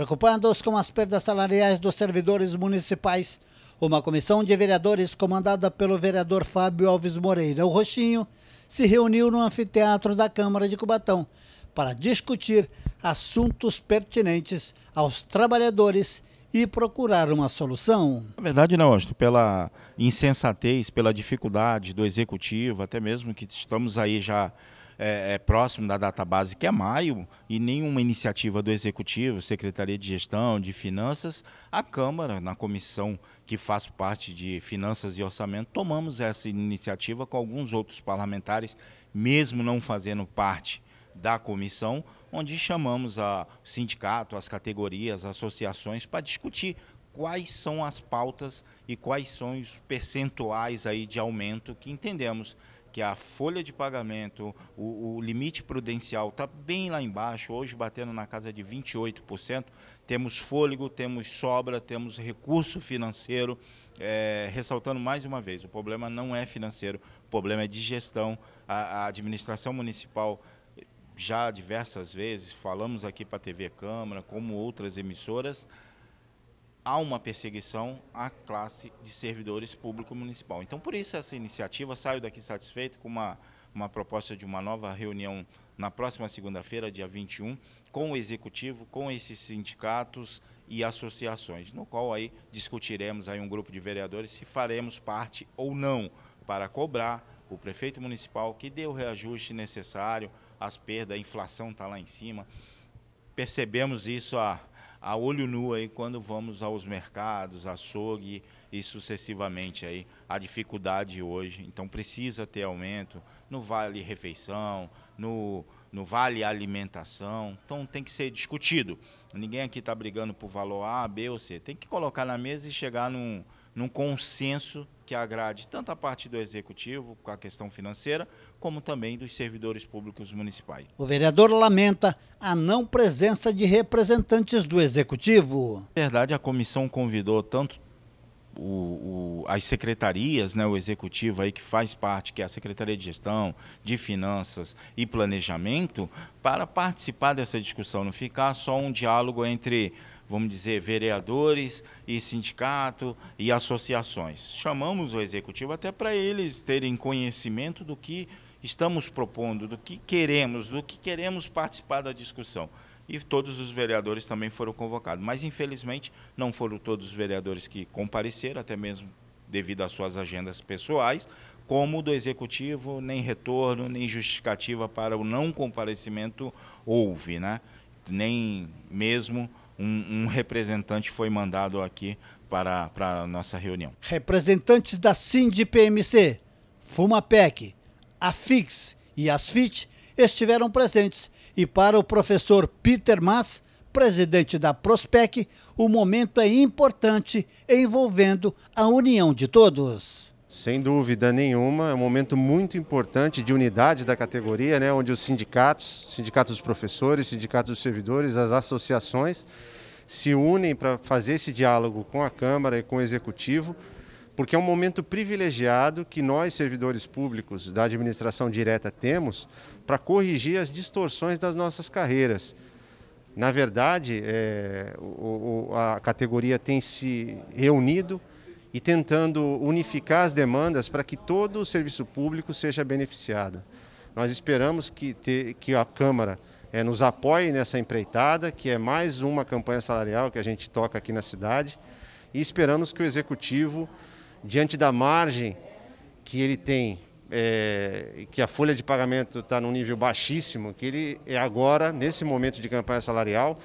Preocupados com as perdas salariais dos servidores municipais, uma comissão de vereadores comandada pelo vereador Fábio Alves Moreira, o Roxinho, se reuniu no anfiteatro da Câmara de Cubatão para discutir assuntos pertinentes aos trabalhadores e procurar uma solução? Na verdade, não, Augusto, pela insensatez, pela dificuldade do executivo, até mesmo que estamos aí já é, é, próximo da data base, que é maio, e nenhuma iniciativa do Executivo, Secretaria de Gestão, de Finanças, a Câmara, na comissão que faz parte de Finanças e Orçamento, tomamos essa iniciativa com alguns outros parlamentares, mesmo não fazendo parte da comissão, onde chamamos a sindicato, as categorias, as associações para discutir quais são as pautas e quais são os percentuais aí de aumento que entendemos que a folha de pagamento, o, o limite prudencial está bem lá embaixo, hoje batendo na casa de 28%, temos fôlego, temos sobra, temos recurso financeiro. É, ressaltando mais uma vez, o problema não é financeiro, o problema é de gestão. a, a administração municipal já diversas vezes, falamos aqui para a TV Câmara, como outras emissoras, há uma perseguição à classe de servidores público municipal. Então, por isso essa iniciativa, saio daqui satisfeito com uma, uma proposta de uma nova reunião na próxima segunda-feira, dia 21, com o executivo, com esses sindicatos e associações, no qual aí discutiremos aí um grupo de vereadores se faremos parte ou não para cobrar o prefeito municipal que dê o reajuste necessário, as perdas, a inflação está lá em cima. Percebemos isso a a olho nu aí quando vamos aos mercados, açougue e sucessivamente aí a dificuldade hoje. Então precisa ter aumento no vale refeição, no no vale alimentação. Então tem que ser discutido. Ninguém aqui está brigando por valor A, B ou C. Tem que colocar na mesa e chegar num num consenso que agrade tanto a parte do executivo, com a questão financeira, como também dos servidores públicos municipais. O vereador lamenta a não presença de representantes do executivo. Na verdade, a comissão convidou tanto o, o, as secretarias, né, o executivo aí que faz parte, que é a Secretaria de Gestão, de Finanças e Planejamento, para participar dessa discussão, não ficar só um diálogo entre, vamos dizer, vereadores e sindicato e associações. Chamamos o executivo até para eles terem conhecimento do que estamos propondo, do que queremos, do que queremos participar da discussão e todos os vereadores também foram convocados. Mas, infelizmente, não foram todos os vereadores que compareceram, até mesmo devido às suas agendas pessoais, como do executivo, nem retorno, nem justificativa para o não comparecimento houve, né? nem mesmo um, um representante foi mandado aqui para, para a nossa reunião. Representantes da SINDI-PMC, FUMAPEC, AFIX e ASFIT estiveram presentes e para o professor Peter Mas, presidente da Prospec, o momento é importante envolvendo a união de todos. Sem dúvida nenhuma, é um momento muito importante de unidade da categoria, né, onde os sindicatos, sindicatos dos professores, sindicatos dos servidores, as associações se unem para fazer esse diálogo com a Câmara e com o Executivo porque é um momento privilegiado que nós, servidores públicos da administração direta, temos para corrigir as distorções das nossas carreiras. Na verdade, é, o, o, a categoria tem se reunido e tentando unificar as demandas para que todo o serviço público seja beneficiado. Nós esperamos que, te, que a Câmara é, nos apoie nessa empreitada, que é mais uma campanha salarial que a gente toca aqui na cidade, e esperamos que o Executivo diante da margem que ele tem, é, que a folha de pagamento está num nível baixíssimo, que ele é agora, nesse momento de campanha salarial,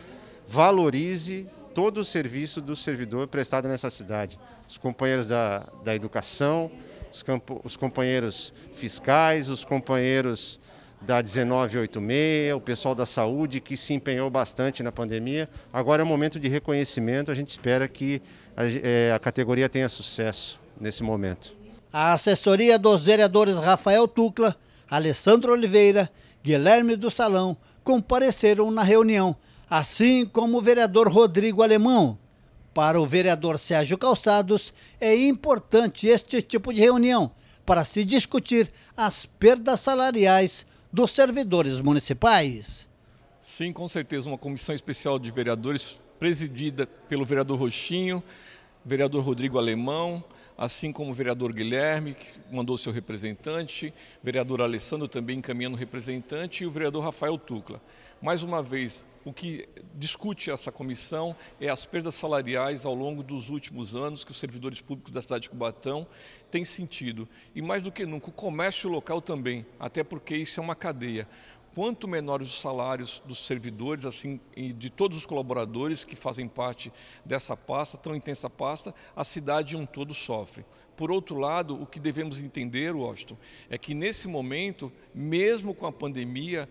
valorize todo o serviço do servidor prestado nessa cidade. Os companheiros da, da educação, os, campo, os companheiros fiscais, os companheiros da 1986, o pessoal da saúde que se empenhou bastante na pandemia. Agora é um momento de reconhecimento, a gente espera que a, é, a categoria tenha sucesso nesse momento. A assessoria dos vereadores Rafael Tucla, Alessandro Oliveira, Guilherme do Salão compareceram na reunião, assim como o vereador Rodrigo Alemão. Para o vereador Sérgio Calçados, é importante este tipo de reunião para se discutir as perdas salariais dos servidores municipais. Sim, com certeza, uma comissão especial de vereadores presidida pelo vereador Roxinho, vereador Rodrigo Alemão, assim como o vereador Guilherme, que mandou seu representante, o vereador Alessandro também encaminhando representante e o vereador Rafael Tucla. Mais uma vez, o que discute essa comissão é as perdas salariais ao longo dos últimos anos que os servidores públicos da cidade de Cubatão têm sentido. E mais do que nunca, o comércio local também, até porque isso é uma cadeia quanto menores os salários dos servidores, assim, e de todos os colaboradores que fazem parte dessa pasta, tão intensa pasta, a cidade um todo sofre. Por outro lado, o que devemos entender, Washington, é que nesse momento, mesmo com a pandemia,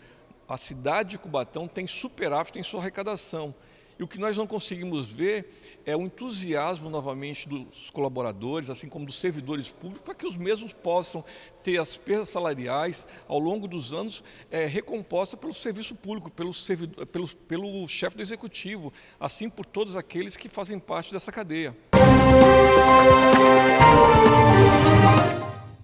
a cidade de Cubatão tem superávit em sua arrecadação. E o que nós não conseguimos ver é o entusiasmo novamente dos colaboradores, assim como dos servidores públicos, para que os mesmos possam ter as perdas salariais ao longo dos anos é, recomposta pelo serviço público, pelo, pelo, pelo chefe do executivo, assim por todos aqueles que fazem parte dessa cadeia. Música